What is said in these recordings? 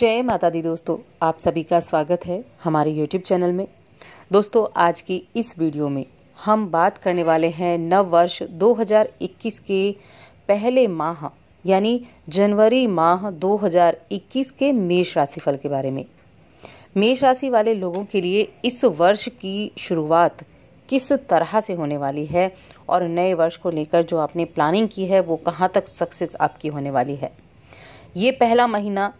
जय माता दी दोस्तों आप सभी का स्वागत है हमारे YouTube चैनल में दोस्तों आज की इस वीडियो में हम बात करने वाले हैं नव वर्ष 2021 के पहले माह यानी जनवरी माह 2021 के मेष राशिफल के बारे में मेष राशि वाले लोगों के लिए इस वर्ष की शुरुआत किस तरह से होने वाली है और नए वर्ष को लेकर जो आपने प्लानिंग की है वो कहाँ तक सक्सेस आपकी होने वाली है ये पहला महीना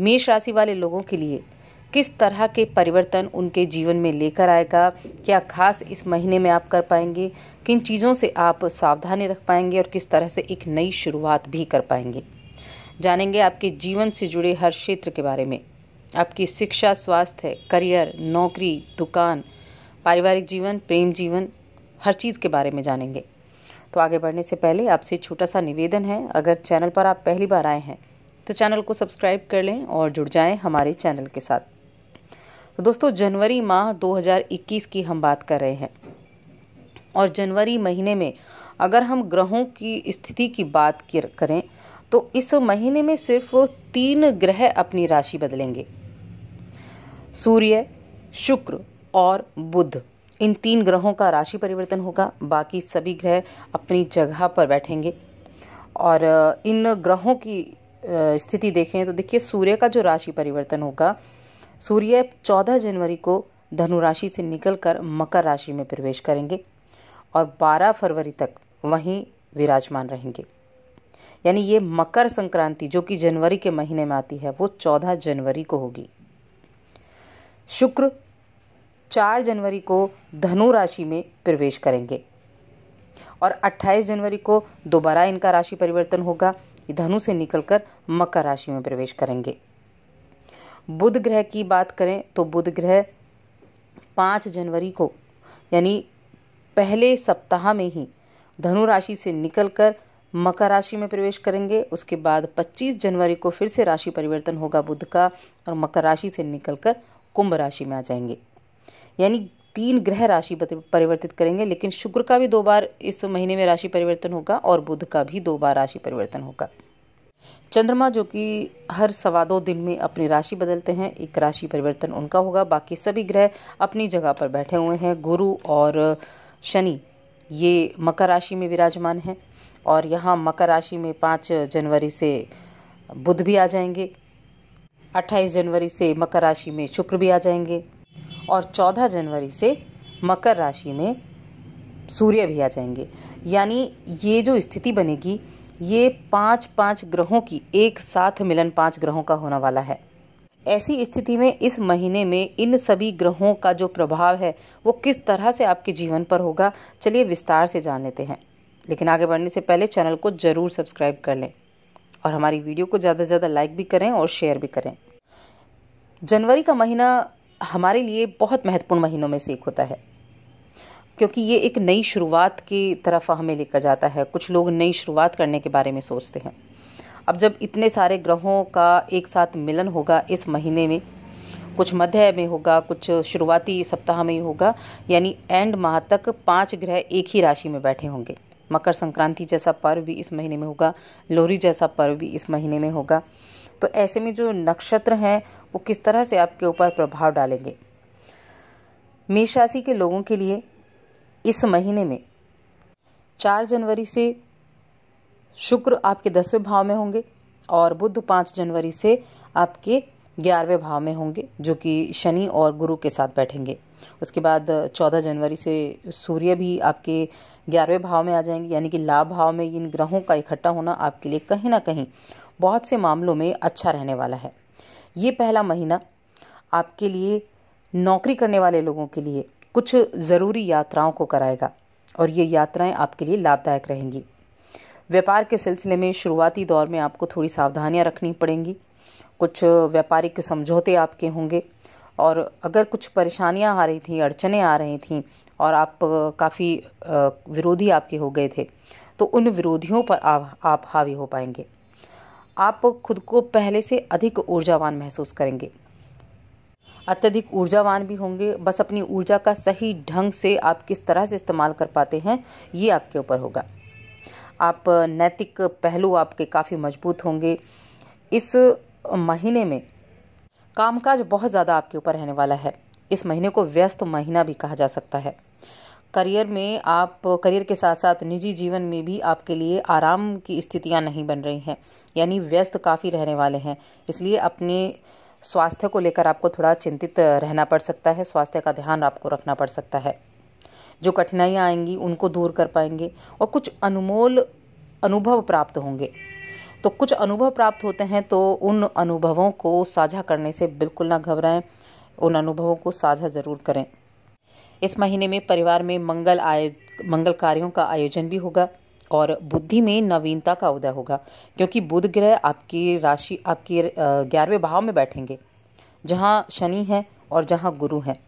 मेष राशि वाले लोगों के लिए किस तरह के परिवर्तन उनके जीवन में लेकर आएगा क्या खास इस महीने में आप कर पाएंगे किन चीज़ों से आप सावधानी रख पाएंगे और किस तरह से एक नई शुरुआत भी कर पाएंगे जानेंगे आपके जीवन से जुड़े हर क्षेत्र के बारे में आपकी शिक्षा स्वास्थ्य करियर नौकरी दुकान पारिवारिक जीवन प्रेम जीवन हर चीज़ के बारे में जानेंगे तो आगे बढ़ने से पहले आपसे छोटा सा निवेदन है अगर चैनल पर आप पहली बार आए हैं तो चैनल को सब्सक्राइब कर लें और जुड़ जाएं हमारे चैनल के साथ तो दोस्तों जनवरी माह 2021 की हम बात कर रहे हैं और जनवरी महीने में अगर हम ग्रहों की स्थिति की बात करें तो इस महीने में सिर्फ तीन ग्रह अपनी राशि बदलेंगे सूर्य शुक्र और बुध इन तीन ग्रहों का राशि परिवर्तन होगा बाकी सभी ग्रह अपनी जगह पर बैठेंगे और इन ग्रहों की स्थिति देखें तो देखिए सूर्य का जो राशि परिवर्तन होगा सूर्य 14 जनवरी को धनु राशि से निकलकर मकर राशि में प्रवेश करेंगे और 12 फरवरी तक वहीं विराजमान रहेंगे यानी ये मकर संक्रांति जो कि जनवरी के महीने में आती है वो 14 जनवरी को होगी शुक्र 4 जनवरी को धनु राशि में प्रवेश करेंगे और 28 जनवरी को दोबारा इनका राशि परिवर्तन होगा धनु से निकलकर मकर राशि में प्रवेश करेंगे बुध ग्रह की बात करें तो बुध ग्रह पाँच जनवरी को यानी पहले सप्ताह में ही धनु राशि से निकलकर मकर राशि में प्रवेश करेंगे उसके बाद 25 जनवरी को फिर से राशि परिवर्तन होगा बुध का और मकर राशि से निकलकर कुंभ राशि में आ जाएंगे यानी तीन ग्रह राशि परिवर्तित करेंगे लेकिन शुक्र का भी दो बार इस महीने में राशि परिवर्तन होगा और बुध का भी दो बार राशि परिवर्तन होगा चंद्रमा जो कि हर सवा दो दिन में अपनी राशि बदलते हैं एक राशि परिवर्तन उनका होगा बाकी सभी ग्रह अपनी जगह पर बैठे हुए हैं गुरु और शनि ये मकर राशि में विराजमान हैं और यहाँ मकर राशि में पाँच जनवरी से बुध भी आ जाएंगे अट्ठाईस जनवरी से मकर राशि में शुक्र भी आ जाएंगे और चौदह जनवरी से मकर राशि में सूर्य भी आ जाएंगे यानी ये जो स्थिति बनेगी ये पांच पांच ग्रहों की एक साथ मिलन पांच ग्रहों का होने वाला है ऐसी स्थिति में इस महीने में इन सभी ग्रहों का जो प्रभाव है वो किस तरह से आपके जीवन पर होगा चलिए विस्तार से जान लेते हैं लेकिन आगे बढ़ने से पहले चैनल को ज़रूर सब्सक्राइब कर लें और हमारी वीडियो को ज़्यादा से ज़्यादा लाइक भी करें और शेयर भी करें जनवरी का महीना हमारे लिए बहुत महत्वपूर्ण महीनों में से एक होता है क्योंकि ये एक नई शुरुआत की तरफ हमें लेकर जाता है कुछ लोग नई शुरुआत करने के बारे में सोचते हैं अब जब इतने सारे ग्रहों का एक साथ मिलन होगा इस महीने में कुछ मध्य में होगा कुछ शुरुआती सप्ताह में ही होगा यानी एंड माह तक पांच ग्रह एक ही राशि में बैठे होंगे मकर संक्रांति जैसा पर्व भी इस महीने में होगा लोहरी जैसा पर्व भी इस महीने में होगा तो ऐसे में जो नक्षत्र हैं वो किस तरह से आपके ऊपर प्रभाव डालेंगे मेष राशि के लोगों के लिए इस महीने में चार जनवरी से शुक्र आपके दसवें भाव में होंगे और बुध पाँच जनवरी से आपके ग्यारहवें भाव में होंगे जो कि शनि और गुरु के साथ बैठेंगे उसके बाद चौदह जनवरी से सूर्य भी आपके ग्यारहवें भाव में आ जाएंगे यानी कि लाभ भाव में इन ग्रहों का इकट्ठा होना आपके लिए कहीं ना कहीं बहुत से मामलों में अच्छा रहने वाला है ये पहला महीना आपके लिए नौकरी करने वाले लोगों के लिए कुछ ज़रूरी यात्राओं को कराएगा और ये यात्राएं आपके लिए लाभदायक रहेंगी व्यापार के सिलसिले में शुरुआती दौर में आपको थोड़ी सावधानियां रखनी पड़ेंगी कुछ व्यापारिक समझौते आपके होंगे और अगर कुछ परेशानियां आ रही थी अड़चने आ रही थी और आप काफ़ी विरोधी आपके हो गए थे तो उन विरोधियों पर आप, आप हावी हो पाएंगे आप खुद को पहले से अधिक ऊर्जावान महसूस करेंगे अत्यधिक ऊर्जावान भी होंगे बस अपनी ऊर्जा का सही ढंग से आप किस तरह से इस्तेमाल कर पाते हैं ये आपके ऊपर होगा आप नैतिक पहलू आपके काफ़ी मजबूत होंगे इस महीने में कामकाज बहुत ज़्यादा आपके ऊपर रहने वाला है इस महीने को व्यस्त महीना भी कहा जा सकता है करियर में आप करियर के साथ साथ निजी जीवन में भी आपके लिए आराम की स्थितियां नहीं बन रही हैं यानी व्यस्त काफ़ी रहने वाले हैं इसलिए अपने स्वास्थ्य को लेकर आपको थोड़ा चिंतित रहना पड़ सकता है स्वास्थ्य का ध्यान आपको रखना पड़ सकता है जो कठिनाइयाँ आएंगी उनको दूर कर पाएंगे और कुछ अनमोल अनुभव प्राप्त होंगे तो कुछ अनुभव प्राप्त होते हैं तो उन अनुभवों को साझा करने से बिल्कुल ना घबराएं उन अनुभवों को साझा ज़रूर करें इस महीने में परिवार में मंगल आयो मंगल कार्यों का आयोजन भी होगा और बुद्धि में नवीनता का उदय होगा क्योंकि बुध ग्रह आपकी राशि आपके ग्यारहवें भाव में बैठेंगे जहाँ शनि है और जहाँ गुरु है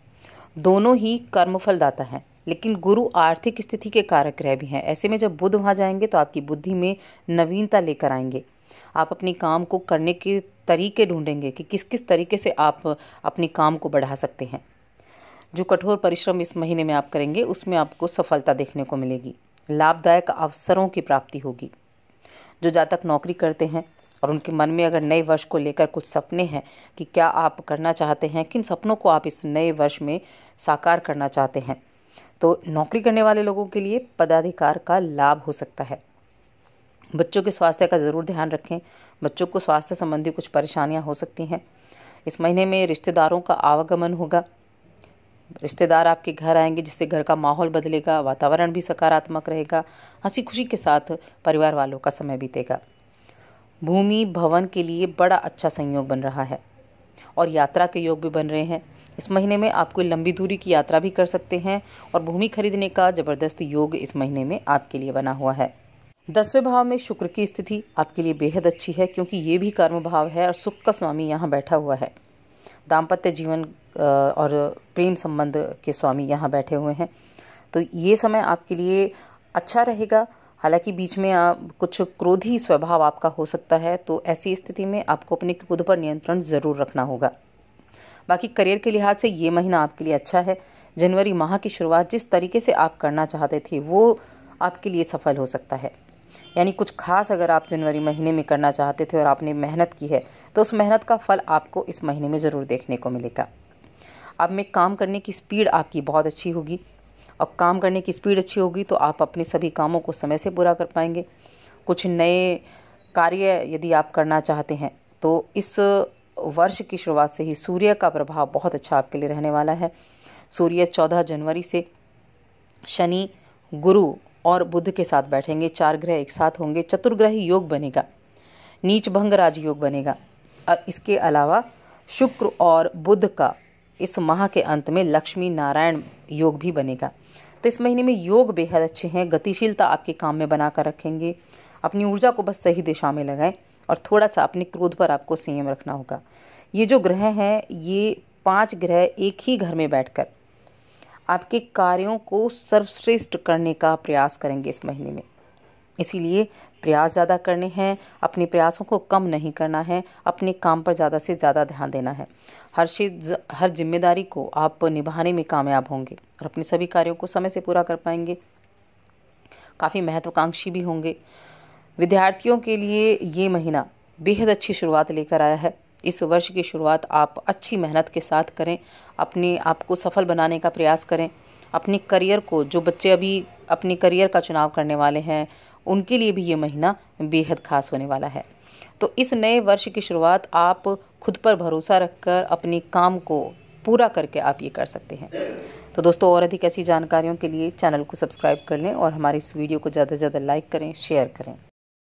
दोनों ही कर्मफलदाता हैं लेकिन गुरु आर्थिक स्थिति के कारक ग्रह भी हैं ऐसे में जब बुध वहाँ जाएंगे तो आपकी बुद्धि में नवीनता लेकर आएंगे आप अपने काम को करने के तरीके ढूंढेंगे कि किस किस तरीके से आप अपने काम को बढ़ा सकते हैं जो कठोर परिश्रम इस महीने में आप करेंगे उसमें आपको सफलता देखने को मिलेगी लाभदायक अवसरों की प्राप्ति होगी जो जातक नौकरी करते हैं और उनके मन में अगर नए वर्ष को लेकर कुछ सपने हैं कि क्या आप करना चाहते हैं किन सपनों को आप इस नए वर्ष में साकार करना चाहते हैं तो नौकरी करने वाले लोगों के लिए पदाधिकार का लाभ हो सकता है बच्चों के स्वास्थ्य का ज़रूर ध्यान रखें बच्चों को स्वास्थ्य संबंधी कुछ परेशानियां हो सकती हैं इस महीने में रिश्तेदारों का आवागमन होगा रिश्तेदार आपके घर आएंगे जिससे घर का माहौल बदलेगा वातावरण भी सकारात्मक रहेगा हंसी खुशी के साथ परिवार वालों का समय बीतेगा भूमि भवन के लिए बड़ा अच्छा संयोग बन रहा है और यात्रा के योग भी बन रहे हैं इस महीने में आप कोई लंबी दूरी की यात्रा भी कर सकते हैं और भूमि खरीदने का जबरदस्त योग इस महीने में आपके लिए बना हुआ है दसवें भाव में शुक्र की स्थिति आपके लिए बेहद अच्छी है क्योंकि ये भी कर्म भाव है और सुख का स्वामी यहाँ बैठा हुआ है दाम्पत्य जीवन और प्रेम संबंध के स्वामी यहाँ बैठे हुए हैं तो ये समय आपके लिए अच्छा रहेगा हालांकि बीच में आप कुछ क्रोधी स्वभाव आपका हो सकता है तो ऐसी स्थिति में आपको अपने खुद पर नियंत्रण ज़रूर रखना होगा बाकी करियर के लिहाज से ये महीना आपके लिए अच्छा है जनवरी माह की शुरुआत जिस तरीके से आप करना चाहते थे वो आपके लिए सफल हो सकता है यानी कुछ खास अगर आप जनवरी महीने में करना चाहते थे और आपने मेहनत की है तो उस मेहनत का फल आपको इस महीने में ज़रूर देखने को मिलेगा अब में काम करने की स्पीड आपकी बहुत अच्छी होगी और काम करने की स्पीड अच्छी होगी तो आप अपने सभी कामों को समय से पूरा कर पाएंगे कुछ नए कार्य यदि आप करना चाहते हैं तो इस वर्ष की शुरुआत से ही सूर्य का प्रभाव बहुत अच्छा आपके लिए रहने वाला है सूर्य चौदह जनवरी से शनि गुरु और बुद्ध के साथ बैठेंगे चार ग्रह एक साथ होंगे चतुर्ग्रही योग बनेगा नीच भंग राजयोग बनेगा और इसके अलावा शुक्र और बुद्ध का इस माह के अंत में लक्ष्मी नारायण योग भी बनेगा तो इस महीने में योग बेहद अच्छे हैं गतिशीलता आपके काम में बना कर रखेंगे अपनी ऊर्जा को बस सही दिशा में लगाएं और थोड़ा सा अपने क्रोध पर आपको संयम रखना होगा ये जो ग्रह हैं ये पांच ग्रह एक ही घर में बैठकर आपके कार्यों को सर्वश्रेष्ठ करने का प्रयास करेंगे इस महीने में इसीलिए प्रयास ज़्यादा करने हैं अपने प्रयासों को कम नहीं करना है अपने काम पर ज़्यादा से ज़्यादा ध्यान देना है हर चीज हर जिम्मेदारी को आप निभाने में कामयाब होंगे और अपने सभी कार्यों को समय से पूरा कर पाएंगे काफ़ी महत्वाकांक्षी भी होंगे विद्यार्थियों के लिए ये महीना बेहद अच्छी शुरुआत लेकर आया है इस वर्ष की शुरुआत आप अच्छी मेहनत के साथ करें अपने आप को सफल बनाने का प्रयास करें अपने करियर को जो बच्चे अभी अपने करियर का चुनाव करने वाले हैं उनके लिए भी ये महीना बेहद खास होने वाला है तो इस नए वर्ष की शुरुआत आप खुद पर भरोसा रखकर अपने काम को पूरा करके आप ये कर सकते हैं तो दोस्तों और अधिक ऐसी जानकारियों के लिए चैनल को सब्सक्राइब कर लें और हमारे इस वीडियो को ज़्यादा से ज़्यादा लाइक करें शेयर करें